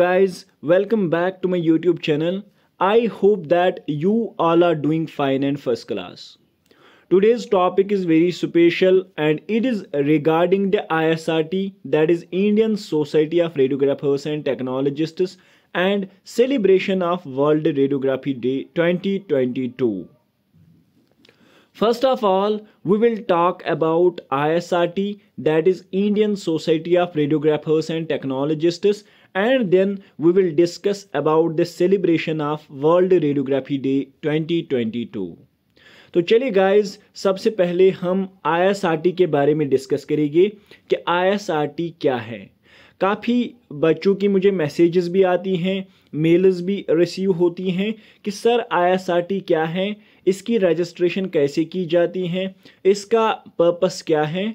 guys welcome back to my youtube channel i hope that you all are doing fine and first class today's topic is very special and it is regarding the isrt that is indian society of radiographers and technologists and celebration of world radiography day 2022 First of all, we will talk about ISRT that is Indian Society of Radiographers and Technologists and then we will discuss about the celebration of World Radiography Day 2022. तो चलिए guys सबसे पहले हम ISRT के बारे में discuss करेंगे कि ISRT क्या है काफ़ी बच्चों की मुझे मैसेजेस भी आती हैं मेल्स भी रिसीव होती हैं कि सर आईएसआरटी क्या है इसकी रजिस्ट्रेशन कैसे की जाती है इसका पर्पस क्या है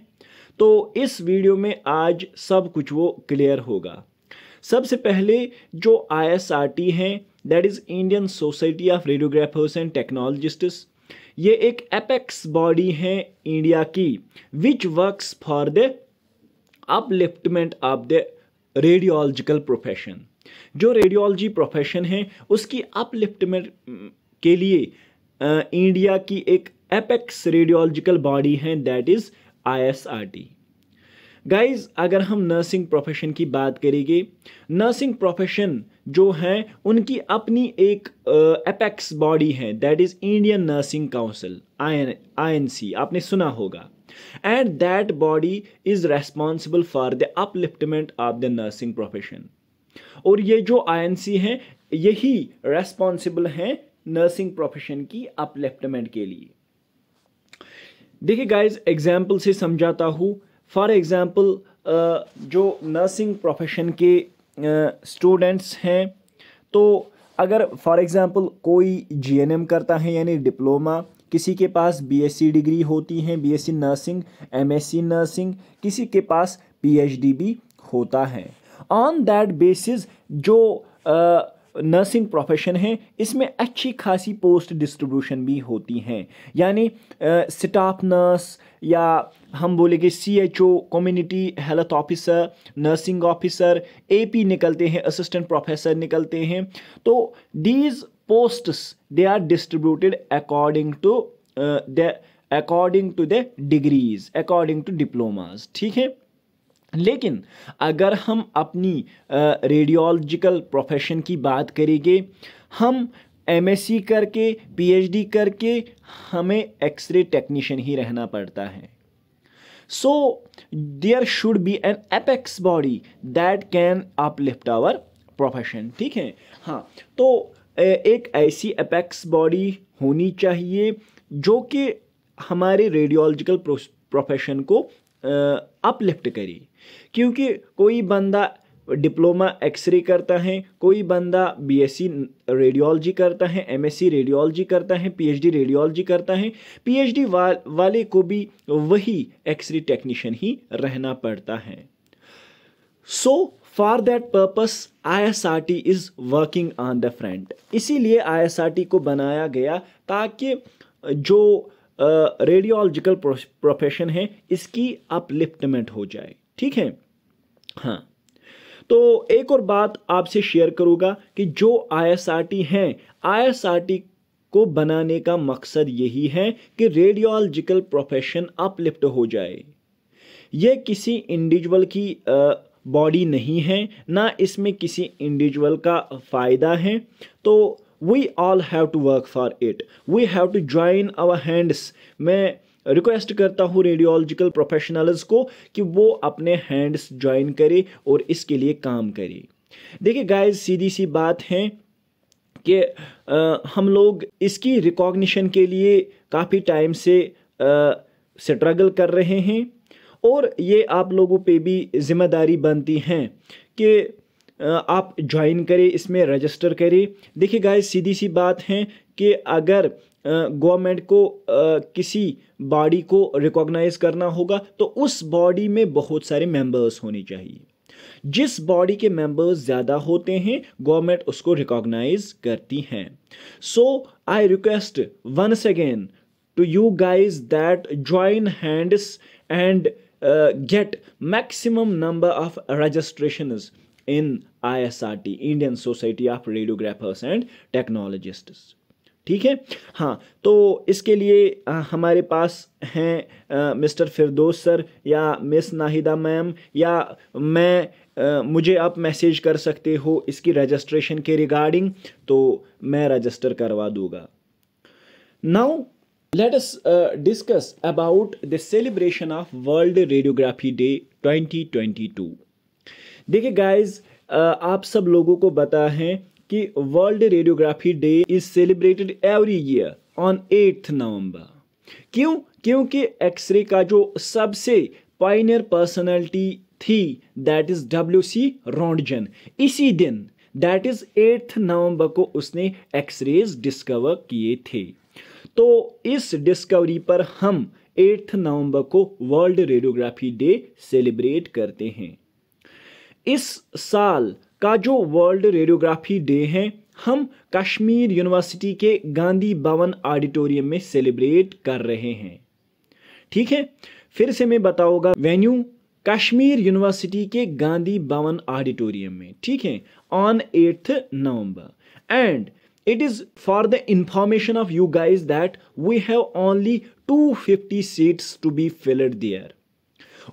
तो इस वीडियो में आज सब कुछ वो क्लियर होगा सबसे पहले जो आईएसआरटी हैं that is Indian society of radiographers and technologists ये एक एपेक्स बॉडी है इंडिया की which works for the upliftment of the radiological profession जो रेडियोलॉजी प्रोफेशन है उसकी अपलिफ्टमेंट के लिए इंडिया की एक एपेक्स रेडियोलॉजिकल बॉडी है दैट इज़ आईएसआरटी गाइस अगर हम नर्सिंग प्रोफेशन की बात करेंगे नर्सिंग प्रोफेशन जो है उनकी अपनी एक एपेक्स बॉडी है that is Indian nursing council INC आपने सुना होगा and that body is responsible for the upliftment of the nursing profession और ये जो आईएनसी है यही रेस्पॉन्सिबल हैं नर्सिंग प्रोफेशन की अपलेफ्टमेंट के लिए देखिए गाइज एग्जाम्पल से समझाता हूँ फॉर एग्ज़ाम्पल जो नर्सिंग प्रोफेशन के स्टूडेंट्स हैं तो अगर फॉर एग्ज़ाम्पल कोई जीएनएम करता है यानी डिप्लोमा किसी के पास बीएससी डिग्री होती है बीएससी नर्सिंग एमएससी नर्सिंग किसी के पास पीएचडी भी होता है ऑन दैट बेसिस जो नर्सिंग प्रोफेशन है इसमें अच्छी खासी पोस्ट डिस्ट्रीब्यूशन भी होती हैं यानी स्टाफ नर्स या हम बोलेंगे C H O community health officer nursing officer A P निकलते हैं असिस्टेंट प्रोफेसर निकलते हैं तो these posts they are distributed according to the according to the degrees according to diplomas ठीक है लेकिन अगर हम अपनी रेडियोलॉजिकल प्रोफेशन की बात करेंगे हम एमएससी करके पीएचडी करके हमें एक्सरे टेक्नीशियन ही रहना पड़ता है so there should be an apex body that can uplift our profession ठीक है हाँ तो एक ऐसी एपेक्स बॉडी होनी चाहिए जो कि हमारे रेडियोलॉजिकल प्रोफेशन को अपलिफ्ट करे क्योंकि कोई बंदा डिप्लोमा एक्सरे करता है कोई बंदा बीएससी रेडियोलॉजी करता है एमएससी रेडियोलॉजी करता है पीएचडी रेडियोलॉजी करता है पीएचडी वा, वाले को भी वही एक्सरे टेक्नीशियन ही रहना पड़ता है so for that purpose I is working on the front इसीलिए आई को बनाया गया ताकि जो रेडियोलॉजिकल प्रोफेशन है इसकी अपलिफ्टमेंट हो जाए ठीक है हाँ तो एक और बात आपसे शेयर करूंगा कि जो आईएसआरटी हैं आईएसआरटी को बनाने का मकसद यही है कि रेडियोलॉजिकल प्रोफेशन अपलिफ्ट हो जाए यह किसी इंडिविजुअल की बॉडी नहीं है ना इसमें किसी इंडिविजुअल का फ़ायदा है तो we all have to work for it we have to join our hands मैं रिक्वेस्ट करता हूँ रेडियोलॉजिकल प्रोफेशनल्स को कि वो अपने हैंड्स ज्वाइन करे और इसके लिए काम करे देखिए गाइस सीधी सी बात है कि आ, हम लोग इसकी रिकॉग्निशन के लिए काफ़ी टाइम से स्ट्रगल कर रहे हैं और ये आप लोगों पे भी जिम्मेदारी बनती हैं कि आप ज्वाइन करें इसमें रजिस्टर करें देखिए गाइस सीधी सी बात है कि अगर गवर्नमेंट को किसी बॉडी को रिकॉग्नाइज करना होगा तो उस बॉडी में बहुत सारे मेंबर्स होने चाहिए जिस बॉडी के मेंबर्स ज़्यादा होते हैं गवर्नमेंट उसको रिकॉग्नाइज करती हैं so I request once again to you guys that join hands and get maximum number of registrations in ISRT Indian society of radiographers and Technologists ठीक है हाँ तो इसके लिए आ, हमारे पास हैं मिस्टर फिरदोस सर या मिस नाहिदा मैम या मैं आ, मुझे आप मैसेज कर सकते हो इसकी रजिस्ट्रेशन के रिगार्डिंग तो मैं रजिस्टर करवा दूंगा now let us discuss about the celebration of world radiography day 2022 देखिए गाइज आप सब लोगों को बता है कि world radiography day is celebrated every year on eighth November क्यों क्योंकि एक्सरे का जो सबसे पाइनियर पर्सनैलिटी थी that is W C Roentgen इसी दिन दैट इज़ एट्थ नवंबर को उसने एक्सरेज डिस्कवर किए थे तो इस डिस्कवरी पर हम एट्थ नवंबर को वर्ल्ड रेडियोग्राफी डे सेलिब्रेट करते हैं इस साल का जो वर्ल्ड रेडियोग्राफी डे है हम कश्मीर यूनिवर्सिटी के गांधी भवन ऑडिटोरियम में सेलिब्रेट कर रहे हैं ठीक है फिर से मैं बताऊंगा वेन्यू कश्मीर यूनिवर्सिटी के गांधी भवन ऑडिटोरियम में ठीक है on eighth November and it is for the information of you guys that we have only 250 seats to be filled there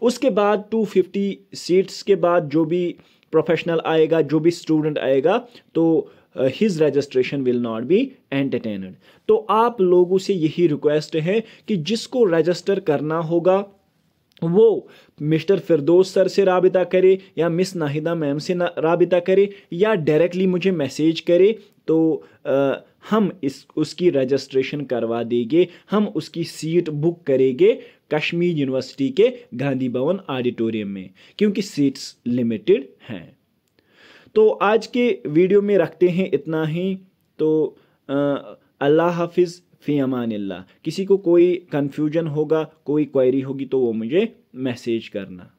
उसके बाद 250 सीट्स के बाद जो भी प्रोफेशनल आएगा जो भी स्टूडेंट आएगा तो his registration will not be entertained तो आप लोगों से यही रिक्वेस्ट है कि जिसको रजिस्टर करना होगा वो मिस्टर फिरदोस सर से रबता करे या मिस नाहिदा मैम से ना रबता करे या डायरेक्टली मुझे मैसेज करे तो आ, uh, हम इस उसकी रजिस्ट्रेशन करवा देंगे हम उसकी सीट बुक करेंगे कश्मीर यूनिवर्सिटी के गांधी भवन ऑडिटोरियम में क्योंकि सीट्स लिमिटेड हैं तो आज के वीडियो में रखते हैं इतना ही तो अल्लाह हाफिज़ फ़ी अमान किसी को कोई कन्फ्यूजन होगा कोई क्वेरी होगी तो वो मुझे मैसेज करना